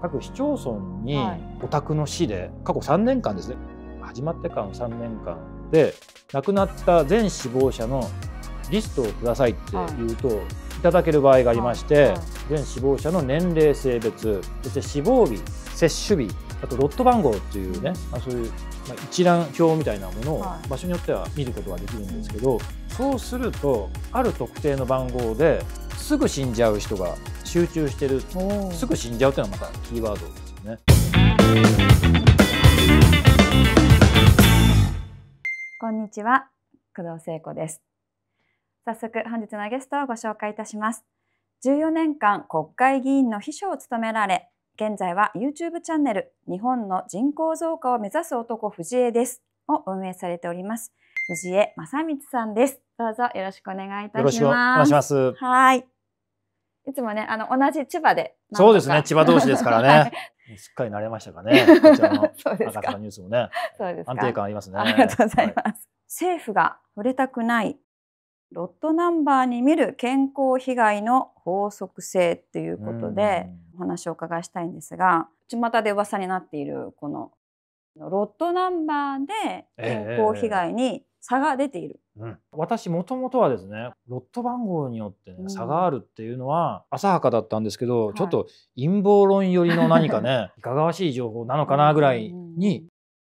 各市町村にお宅の市で過去3年間ですね始まってからの3年間で亡くなった全死亡者のリストをくださいって言うと、はい、いただける場合がありまして、はいはい、全死亡者の年齢性別そして死亡日接種日あとロット番号っていうね、まあ、そういう、ま一覧表みたいなものを場所によっては見ることができるんですけど、そうするとある特定の番号ですぐ死んじゃう人が集中してるすぐ死んじゃうっていうのはまたキーワードですよね。こんにちは工藤聖子です早速本日のゲストをご紹介いたします14年間国会議員の秘書を務められ現在は YouTube チャンネル日本の人口増加を目指す男藤江ですを運営されております藤江正光さんですどうぞよろしくお願いいたしますはいいつもね、あの、同じ千葉で。そうですね、千葉同士ですからね。はい、すっかり慣れましたかね。こちらの赤 坂ニュースもね。そうです安定感ありますね。ありがとうございます。はい、政府が触れたくないロットナンバーに見る健康被害の法則性ということでお話をお伺いしたいんですが巷で噂になっているこのロットナンバーで健康被害に差が出ている、うん、私もともとはですねロット番号によってね差があるっていうのは浅はかだったんですけど、うん、ちょっと陰謀論寄りの何かね、はい、いかがわしい情報なのかなぐらいに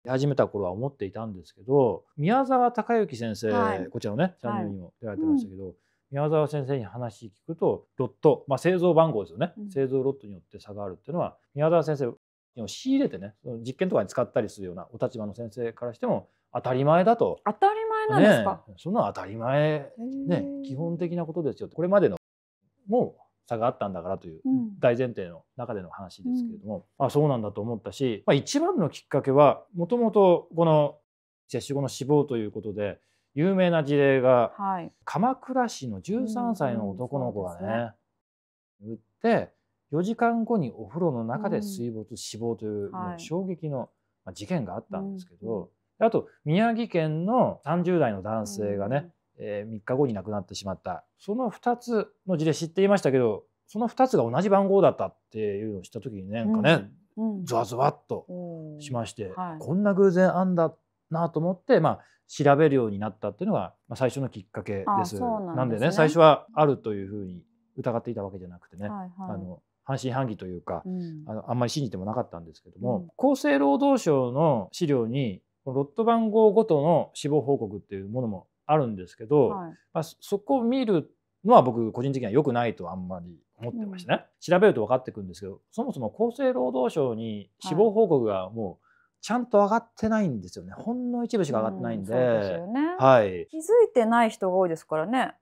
始めた頃は思っていたんですけど宮沢隆之先生、はい、こちらのねチャンネルにも出られてましたけど、はいうん宮沢先生に話聞くとロット、まあ、製造番号ですよね、うん、製造ロットによって差があるっていうのは宮沢先生を仕入れてね実験とかに使ったりするようなお立場の先生からしても当たり前だと当たりなんですか、ね、そんな当たり前、ね、基本的なことですよこれまでのもう差があったんだからという大前提の中での話ですけれども、うん、あそうなんだと思ったし、まあ、一番のきっかけはもともとこの接種後の死亡ということで有名な事例が、はい、鎌倉市の13歳の男の子がねうん、ね、って4時間後にお風呂の中で水没死亡という衝撃の事件があったんですけど、あと宮城県の30代の男性がね、うん、えー、3日後に亡くなってしまったその2つの事例知っていましたけどその2つが同じ番号だったっていうのを知った時に何なんかね、うん、ゾワゾワっとしまして、はい、こんな偶然あんだなと思って、まあ、調べるようになったっていうのが、まあ、最初のきっかけです。なんですね、なんでね最初はあるというふうに疑っていたわけじゃなくてね、はいはい、あの半信半疑というか、うん、あのあんまり信じてもなかったんですけども、うん、厚生労働省の資料にロット番号ごとの死亡報告っていうものもあるんですけど、はい、まあ、そこを見るのは僕個人的には良くないとあんまり思ってましてね、うん、調べると分かってくるんですけどそもそも厚生労働省に死亡報告がもうちゃんと上がってないんですよねほんの一部しか上がってないんでうんでね、はい、気づいてない人が多いですからね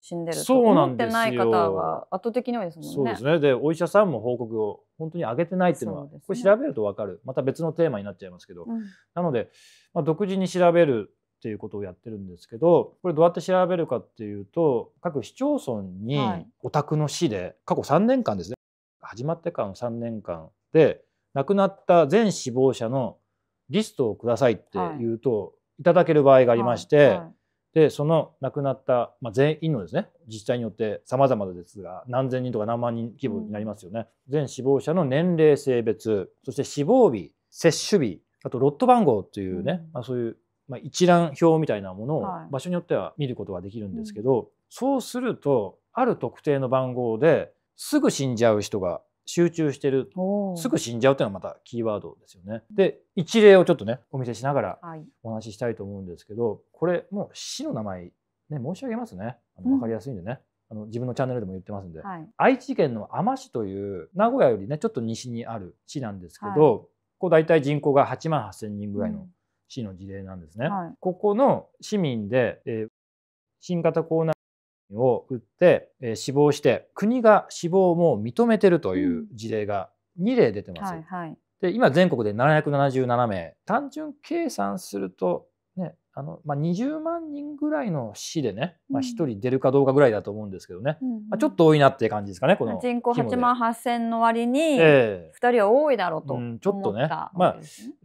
死んでると思ってない方が圧倒的に多いですもんね。そうですねでお医者さんも報告を本当に上げてないっていうのは、ね、これ調べると分かるまた別のテーマになっちゃいますけど、うん、なので、まあ、独自に調べるっていうことをやってるんですけどこれどうやって調べるかっていうと各市町村にお宅の市で、過去3年間ですね始まってからの3年間で亡くなった全死亡者のリストをくださいっていうと、はい、いただける場合がありまして。はいはいでその亡くなった、まあ、全員のですね自治体によってさまざまですが何千人とか何万人規模になりますよね、うん、全死亡者の年齢性別そして死亡日接種日あとロット番号というね、うん、まあ、そういう、まあ、一覧表みたいなものを場所によっては見ることができるんですけど、はい、そうするとある特定の番号ですぐ死んじゃう人が集中してるすぐ死んじゃうっていうのはまたキーワードですよね。で一例をちょっとねお見せしながらお話ししたいと思うんですけどこれもう死の名前ね申し上げますねあの分かりやすいんでね。うん、あの自分のチャンネルでも言ってますんで、はい、愛知県の海市という名古屋よりねちょっと西にある市なんですけど、はい、こ大体人口が8万8,000人ぐらいの市の事例なんですね。うんはい、ここの市民で、えー、新型コロナを打って死亡して国が死亡も認めてるという事例が2例出てます。はいはい、で今全国で777名単純計算すると、ねあのまあ、20万人ぐらいの市でね、まあ、1人出るかどうかぐらいだと思うんですけどね、うんうん、まあ、ちょっと多いなっていう感じですかねこの人口8万8千の割に2人は多いだろうと、えーうん、ちょっとね、ね、まあ、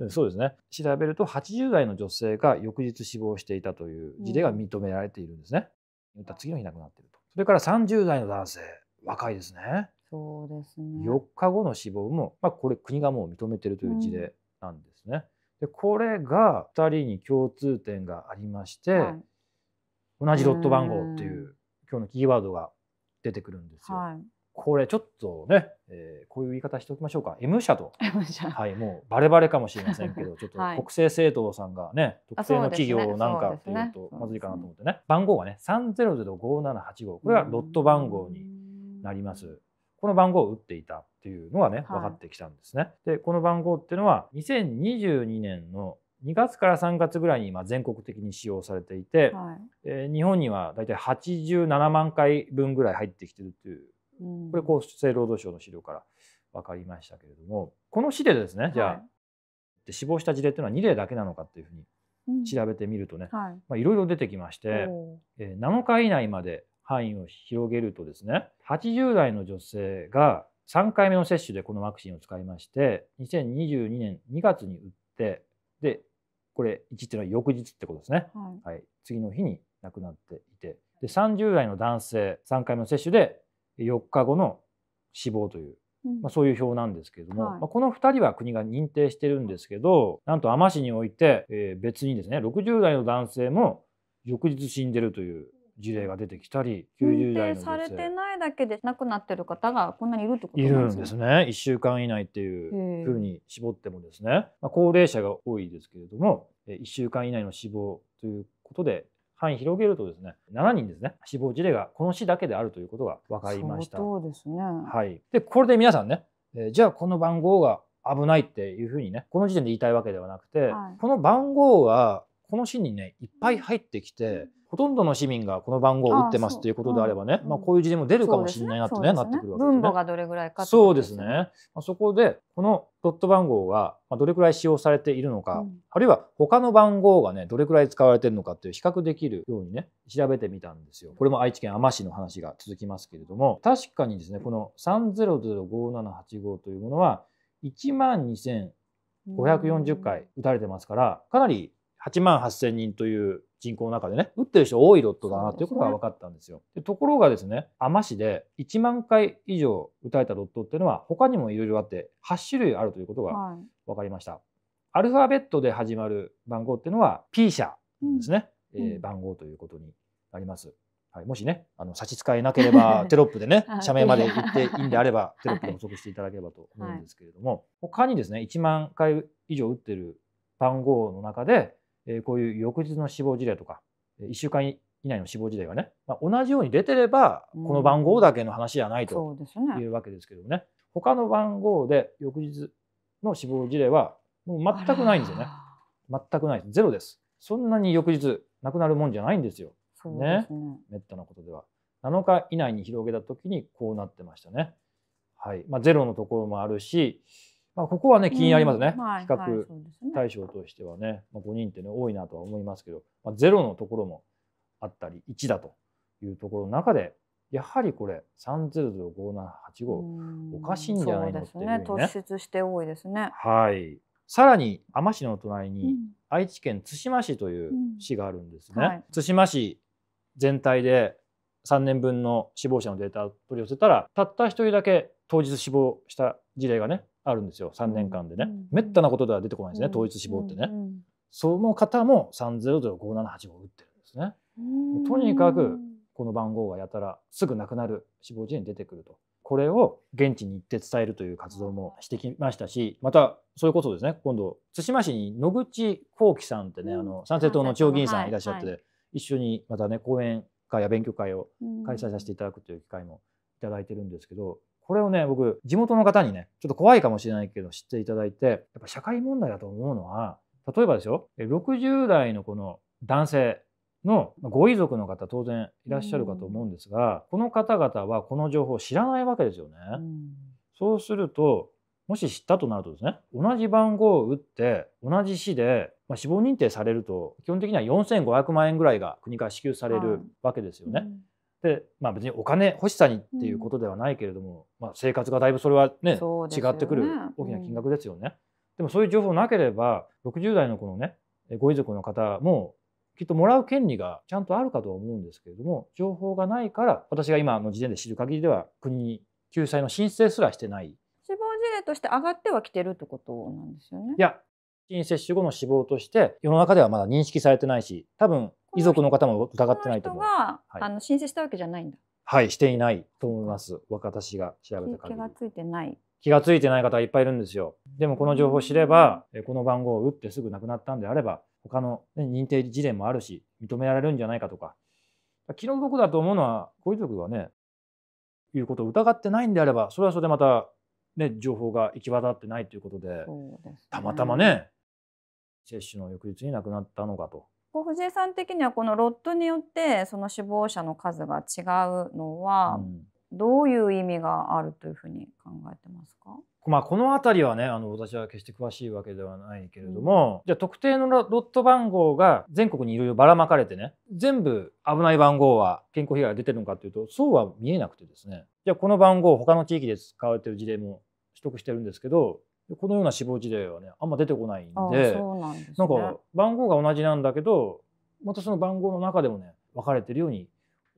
そうですね調べると80代の女性が翌日死亡していたという事例が認められているんですね。言った次の日亡くなってるとそれから30代の男性若いですねそうですね4日後の死亡も、まあ、これ国がもう認めてるという事例なんですね。うん、でこれが2人に共通点がありまして、はい、同じロット番号っていう今日のキーワードが出てくるんですよ。はいこれちょっとね、えー、こういう言い方しておきましょうか M 社と M 社はいもうバレバレかもしれませんけど ちょっと国政政党さんがね、特定の企業なんかっていうとまずいかなと思ってね、ねね、番号がね3005785これがロット番号になります。この番号を打っていたっていうのがね分かってきたんですね。はい、でこの番号っていうのは2022年の2月から3月ぐらいに今全国的に使用されていて、はい、えー、日本には大体87万回分ぐらい入ってきてるっていうこれ厚生労働省の資料から分かりましたけれどもこの事例ですねじゃあ、はい、死亡した事例っていうのは2例だけなのかっていうふうに調べてみるとね、うんはいまあ、いろいろ出てきまして、えー、7日以内まで範囲を広げるとですね80代の女性が3回目の接種でこのワクチンを使いまして2022年2月に打ってでこれ1っていうのは翌日ってことですね、はい、はい、次の日に亡くなっていてで30代の男性3回目の接種で4日後の死亡という、まあ、そういう表なんですけれども、はい、まあ、この2人は国が認定してるんですけどなんと海士において、えー、別にですね60代の男性も翌日死んでるという事例が出てきたり90代の女されてないだけで亡くなってる方がこんなにいるってことなんですね。いるんですね1週間以内っていうふうに絞ってもですね、まあ、高齢者が多いですけれども1週間以内の死亡ということで範囲広げるとですね7人ですね死亡事例がこの市だけであるということが分かりました。そうですね、はい、でこれで皆さんね、えー、じゃあこの番号が危ないっていうふうにねこの時点で言いたいわけではなくて、はい、この番号はこの市にねいっぱい入ってきて。ほとんどの市民がこの番号を打ってますということであればね、うん、まあ、こういう事例も出るかもしれないなってね、ねね、なってくるわけですね。分母がどれぐらいか、ね、そうですね。まあ、そこでこのドット番号がどれくらい使用されているのか、うん、あるいは他の番号がねどれくらい使われてるのかっていう比較できるようにね調べてみたんですよ。これも愛知県あま市の話が続きますけれども確かにですねこの3005785というものは1万2540回打たれてますからかなり8万8000人という人口の中でね、打ってる人多いロットだなということが分かったんですよ。で、ね、ところがですね、海市で1万回以上打たれたロットっていうのは他にもいろいろあって8種類あるということが分かりました。はい、アルファベットで始まる番号っていうのは P 社ですね、うん、えー、番号ということになります。はい、もしね、あの差し支えなければ テロップでね、社名まで言っていいんであれば、テロップで補足していただければと思うんですけれども、はい、他にですね、1万回以上打ってる番号の中で、こういう翌日の死亡事例とか1週間以内の死亡事例がね、まあ、同じように出てればこの番号だけの話じゃないというわけですけどもね,、他の番号で翌日の死亡事例はもう全くないんですよね全くないゼロですそんなに翌日亡くなるもんじゃないんですよねねめったなことでは7日以内に広げた時にこうなってましたねはいまあ、ゼロのところもあるしまあ、ここはね気になりますね、うんはい、比較対象としてはねはいね、まあ、5人ってね多いなとは思いますけど、まあ、0のところもあったり1だというところの中でやはりこれ305785おかしいんじゃないのっていうね、ね、突出して多いですね。はいさらに海士の隣に愛知県津島市という市があるんですね。うんはい、津島市全体で3年分の死亡者のデータを取り寄せたらたった一人だけ当日死亡した事例がねあるんですよ3年間でね、めったなことでは出てこないですね、統一死亡ってね、その方も3005785打ってるんですねとにかくこの番号がやたらすぐなくなる死亡事例に出てくるとこれを現地に行って伝えるという活動もしてきましたしまたそれこそですね今度対馬市に野口幸喜さんってね、あの参政党の地方議員さんいらっしゃって、一緒にまたね講演会や勉強会を開催させていただくという機会も頂いてるんですけどこれをね、僕、地元の方にね、ちょっと怖いかもしれないけど知っていただいて、やっぱ社会問題だと思うのは、例えばですよ、60代のこの男性のご遺族の方当然いらっしゃるかと思うんですが、この方々はこの情報を知らないわけですよね。そうすると、もし知ったとなるとですね、同じ番号を打って、同じ市で、まあ、死亡認定されると、基本的には4500万円ぐらいが国から支給されるわけですよね。うんでまあ、別にお金欲しさにっていうことではないけれども、うん、まあ、生活がだいぶそれはね、ね、違ってくる大きな金額ですよね、うん、でもそういう情報なければ60代のこのねご遺族の方もきっともらう権利がちゃんとあるかとは思うんですけれども情報がないから私が今の時点で知る限りでは国に救済の申請すらしてない死亡事例として上がってはきてるってことなんですよねいや接種後の死亡として世の中ではまだ認識されてないし多分遺族の方も疑ってないと思う。は、はい、あの申請したわけじゃないんだ。はい、していないと思います。私が調べた限り。気がついてない。気がついてない方はいっぱいいるんですよ。でもこの情報を知れば、この番号を打ってすぐ亡くなったんであれば、他の、ね、認定事例もあるし、認められるんじゃないかとか。気の毒だと思うのは、ご遺族がね、いうことを疑ってないんであれば、それはそれでまた、ね、情報が行き渡ってないということで、でね、たまたまね、接種の翌日に亡くなったのかと。藤井さん的にはこのロットによってその死亡者の数が違うのは、どういう意味があるというふうに考えてますか、うん、まあ、この辺りはねあの私は決して詳しいわけではないけれども、うん、じゃあ特定のロット番号が全国にいろいろばらまかれてね全部危ない番号は健康被害が出てるのかっていうとそうは見えなくてですねじゃあこの番号他の地域で使われてる事例も取得してるんですけどこのような死亡事例はねあんま出てこないんでなん、か番号が同じなんだけどまたその番号の中でもね分かれてるように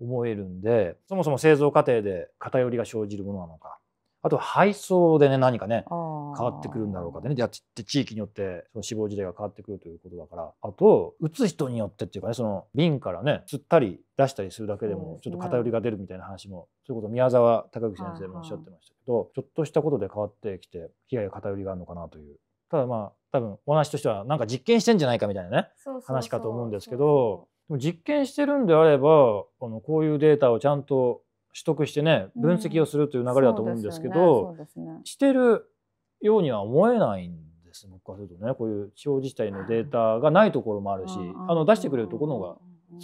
思えるんでそもそも製造過程で偏りが生じるものなのかあと配送でね何かね変わってくるんだろうかでねで地域によってその死亡事例が変わってくるということだからあと打つ人によってっていうかねその瓶からね吸ったり出したりするだけでもちょっと偏りが出るみたいな話もそう、ね,、いうこと宮沢隆之先生もおっしゃってましたけど、ちょっとしたことで変わってきて被害が偏りがあるのかなというただまあ多分お話としてはなんか実験してんじゃないかみたいなね話かと思うんですけど。でも実験してるんであればあのこういうデータをちゃんと取得してね分析をするという流れだと思うんですけど、うんねね、してるようには思えないんです僕するとねこういう地方自治体のデータがないところもあるし、あの出してくれるところの方が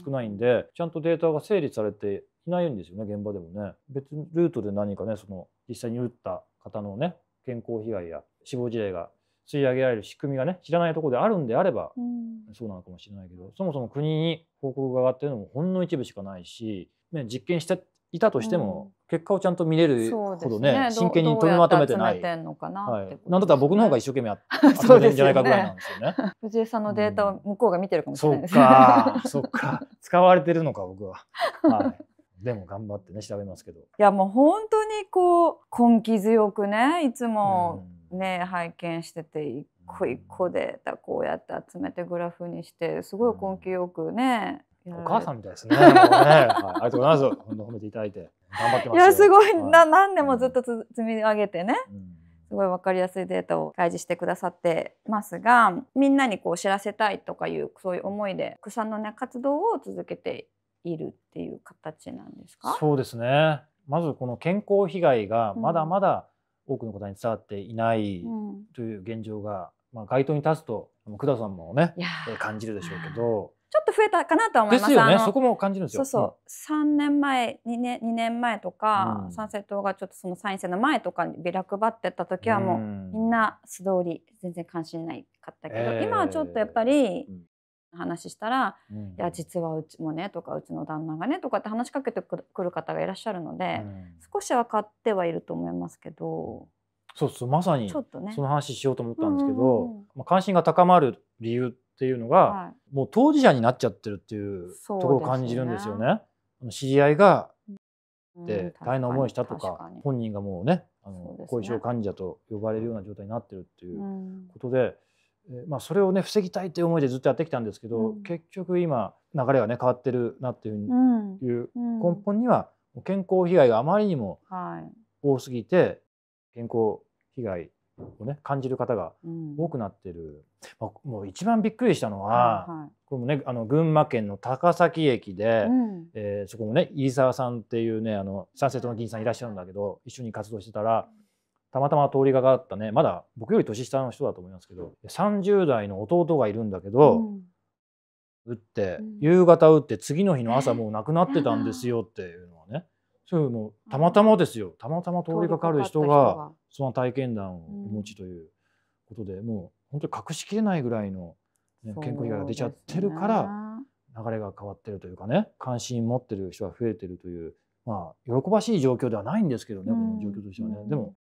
少ないんでちゃんとデータが整理されていないんですよね現場でもね。別ルートで何かねその実際に打った方のね健康被害や死亡事例が吸い上げられる仕組みがね知らないところであるんであれば、うん、そうなのかもしれないけどそもそも国に報告が上がってるのもほんの一部しかないし、ね、実験していたとしても、結果をちゃんと見れるほどね、ね、真剣に取りまとめてない。なん、だったら僕の方が一生懸命やってるんじゃないかぐらいなんですよね。藤井、さんのデータを向こうが見てるかもしれないです、ね、うん、そっか、そか。使われてるのか僕は。はい。でも頑張ってね調べますけど。いやもう本当にこう根気強くねいつもね、うん、拝見してて一個一個データこうやって集めてグラフにしてすごい根気よくね、お母さんみたいですね。ねはい、ありがとうございます。本当褒めていただいて。頑張ってます。いや、すごい、はい、な、何年もずっと積み上げてね。うんすごいわかりやすいデータを開示してくださってますがみんなにこう知らせたいとかいうそういう思いで草の、ね、活動を続けているっていう形なんですかそうですねまずこの健康被害がまだまだ多くの方に伝わっていないという現状が、うん、まあ、街頭に立つと工田さんもね感じるでしょうけどちょっと増えたかなと思います。ですよね。そこも感じるんですよ。そうそう。3年前、2年二年前とか、うん、参政党がちょっとその参院選の前とかにビラ配ってた時はもう、みんな素通り全然関心ないかったけど、えー、今はちょっとやっぱり、話したら、うん、いや実はうちもねとかうちの旦那がねとかって話しかけてくる方がいらっしゃるので、うん、少し分かってはいると思いますけど。そうそうまさに、ね、その話しようと思ったんですけど、うんうんうん、まあ、関心が高まる理由っていうのが、はい、もう当事者になっちゃってるっていうところを感じるんですよね。ね知り合いがで大変な思いしたとか本人がもうねあの、ね、後遺症患者と呼ばれるような状態になってるっていうことで、うん、えまあ、それをね防ぎたいっていう思いでずっとやってきたんですけど、うん、結局今流れがね変わってるなっていう,、いう根本には健康被害があまりにも多すぎて、健康被害をね感じる方が多くなってる、うん、もう一番びっくりしたのは、はいはい、これもねあの群馬県の高崎駅で、うん、えー、そこもね飯沢さんっていうねあの三世との議員さんいらっしゃるんだけど一緒に活動してたらたまたま通りがかったねまだ僕より年下の人だと思いますけど30代の弟がいるんだけど、うん、打って、夕方打って次の日の朝もう亡くなってたんですよっていうのはね。そうもうたまたまですよたまたま通りかかる人がその体験談をお持ちということで、うん、もう本当に隠しきれないぐらいの、ね、健康被害が出ちゃってるから、流れが変わってるというかね関心持ってる人が増えてるという、まあ、喜ばしい状況ではないんですけどね、うん、この状況としてはね。でも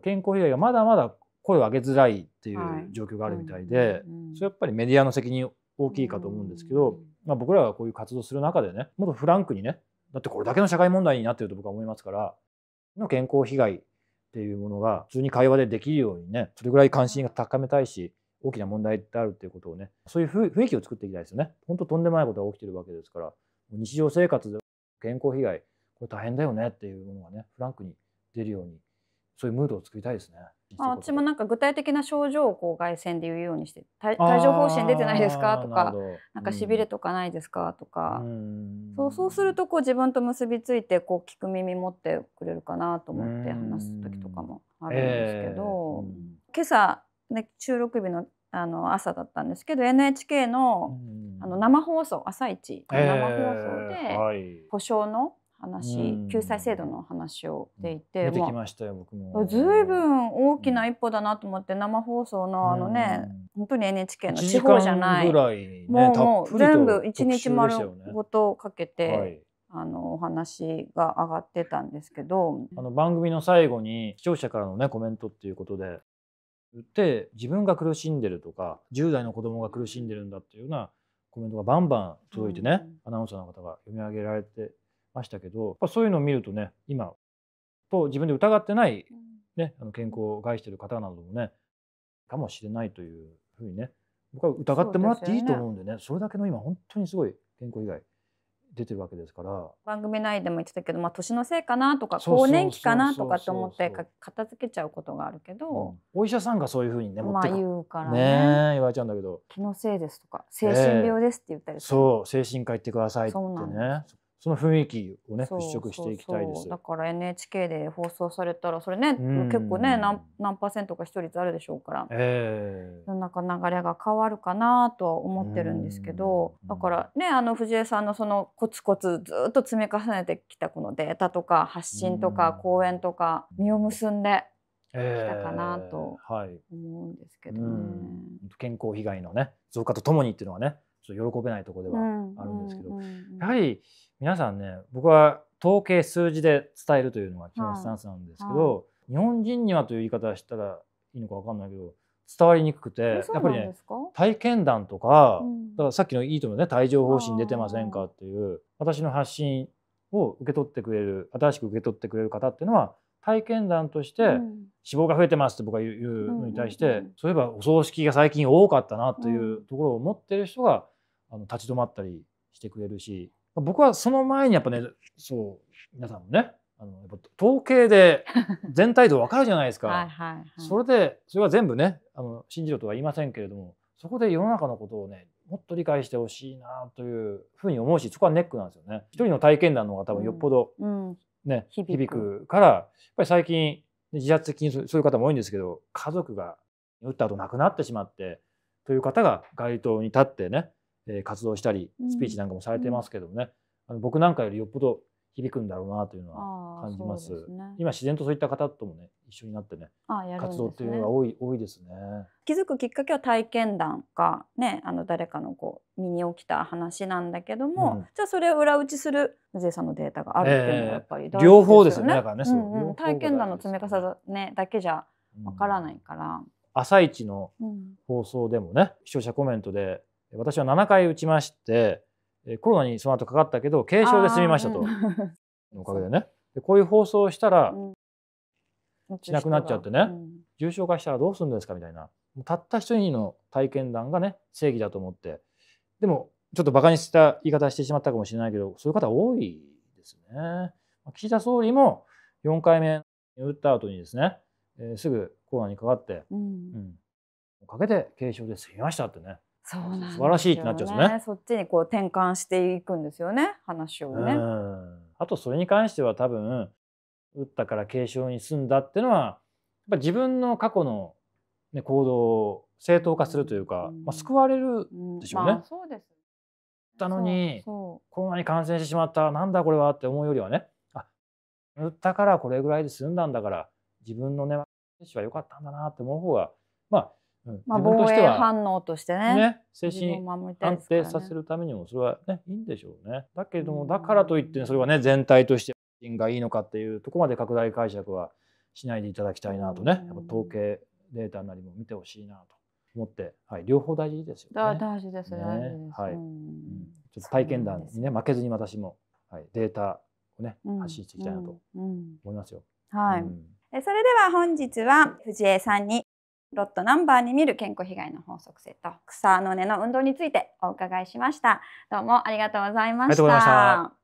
健康被害がまだまだ声を上げづらいっていう状況があるみたいで、それやっぱりメディアの責任大きいかと思うんですけど、まあ、僕らがこういう活動する中でねもっとフランクにねだってこれだけの社会問題になってると僕は思いますから健康被害っていうものが普通に会話でできるようにねそれぐらい関心が高めたいし大きな問題であるっていうことをねそういう雰囲気を作っていきたいですよね。本当とんでもないことが起きてるわけですから日常生活で健康被害これ大変だよねっていうものがねフランクに出るようにそういうムードを作りたいですね。あ私もなんか具体的な症状をこう外線で言うようにして帯状疱疹出てないですかとかなんかしびれとかないですかとか、そうそうするとこう自分と結びついてこう聞く耳持ってくれるかなと思って話す時とかもあるんですけど、えー今朝、ね、収録日のあの朝だったんですけど NHK のあの生放送「朝一の生放送で、えーはい、保証の話、うん、救済制度の話をていて、出てきましたよ僕もずいぶん大きな一歩だなと思って、生放送のあのね、うん、本当に NHK の地方じゃない、ね、もう全部一日丸ごとかけて、はい、あのお話が上がってたんですけどあの番組の最後に視聴者からの、ね、コメントっていうことでって自分が苦しんでるとか10代の子供が苦しんでるんだっていうようなコメントがバンバン届いてね、うん、アナウンサーの方が読み上げられてましたけどそういうのを見るとね今と自分で疑ってない、ね、あの健康を害してる方などもねかもしれないというふうにね僕は疑ってもらっていいと思うんでね、ね、それだけの今本当にすごい健康被害出てるわけですから番組内でも言ってたけど、まあ、年のせいかなとか更年期かなとかって思って片付けちゃうことがあるけど、うん、お医者さんがそういうふうにね持ってまあ、言うからね言われちゃうんだけど気のせいですとか精神病ですって言ったり、えー、そう精神科行ってくださいってねその雰囲気をね払拭していきたいですだから NHK で放送されたらそれね、うん、結構ね何何パーセントか視聴率あるでしょうから、えー、なんか流れが変わるかなとは思ってるんですけど、うん、だからねあの藤江さんのそのコツコツずっと積み重ねてきたこのデータとか発信とか講演とか実を結んで。きたかなと思うんですけどね、えーはいうん、健康被害のね増加とともにっていうのはねちょっと喜べないとこではあるんですけど、やはり皆さんね僕は統計数字で伝えるというのが基本スタンスなんですけど、日本人にはという言い方したらいいのか分かんないけど伝わりにくくてやっぱりね体験談とか,、だからさっきのいいとこね帯状疱疹出てませんかっていう私の発信を受け取ってくれる新しく受け取ってくれる方っていうのは体験談として、脂肪が増えてますって僕は言うのに対して、そういえばお葬式が最近多かったなというところを持ってる人があの立ち止まったりしてくれるし僕はその前にやっぱねそう皆さんもねあのやっぱ統計で 全体像分かるじゃないですかはいはい、はい、それでそれは全部ねあの信じろとは言いませんけれどもそこで世の中のことをねもっと理解してほしいなというふうに思うしそこはネックなんですよね。一人の体験談の方が多分よっぽど、うんね、うん、響くからやっぱり最近自発的にそういう方も多いんですけど家族が打った後亡くなってしまってという方が街頭に立ってね活動したりスピーチなんかもされてますけどもね、あの僕なんかよりよっぽど響くんだろうなというのは感じます、ね、今自然とそういった方ともね一緒になってね、ね、活動っていうのが多い多いですね気づくきっかけは体験談かねあの誰かのこう身に起きた話なんだけども、うん、じゃあそれを裏打ちする水江さんのデータがあるっていうのはやっぱり、ねえー、両方ですよねだからね、うんうん、体験談の積み重ねだけじゃわからないから、うん、朝一の放送でもね、視聴者コメントで私は7回打ちましてコロナにその後かかったけど軽症で済みましたと、うん、おかげでねでこういう放送をしたら、うん、しなくなっちゃってね、うん、重症化したらどうするんですかみたいなたった一人の体験談がね正義だと思ってでもちょっとバカにした言い方してしまったかもしれないけどそういう方多いですね。岸田総理も4回目打った後にですね、えー、すぐコロナにかかって、うん、うん、おかげで軽症で済みましたってねそうなん、素晴らしいってなっちゃうんですね。そっちにこう転換していくんですよね話をね。あとそれに関しては多分打ったから軽症に済んだっていうのはやっぱ自分の過去の、ね、行動を正当化するというか、うん、まあ、救われるでしょうね。うんまあ、そうですたのにコロナに感染してしまったなんだこれはって思うよりはねあ打ったからこれぐらいで済んだんだから自分のね接種は良かったんだなって思う方がまあまあ、防衛反応としてねね精神安定させるためにもそれは、ね、いいんでしょうね。だけれどもだからといってそれはね全体としてがいいのかっていうとこまで拡大解釈はしないでいただきたいなとねやっぱ統計データなりも見てほしいなと思って、はい、両方大事ですよね。大事です、ね、大事です。はい、うん、ちょっと体験談にね負けずに私も、はい、データをね、発信していきたいなと思いますよ。うん、はい、えそれでは本日は藤江さんにロットナンバーに見る健康被害の法則性と草の根の運動についてお伺いしました。どうもありがとうございました。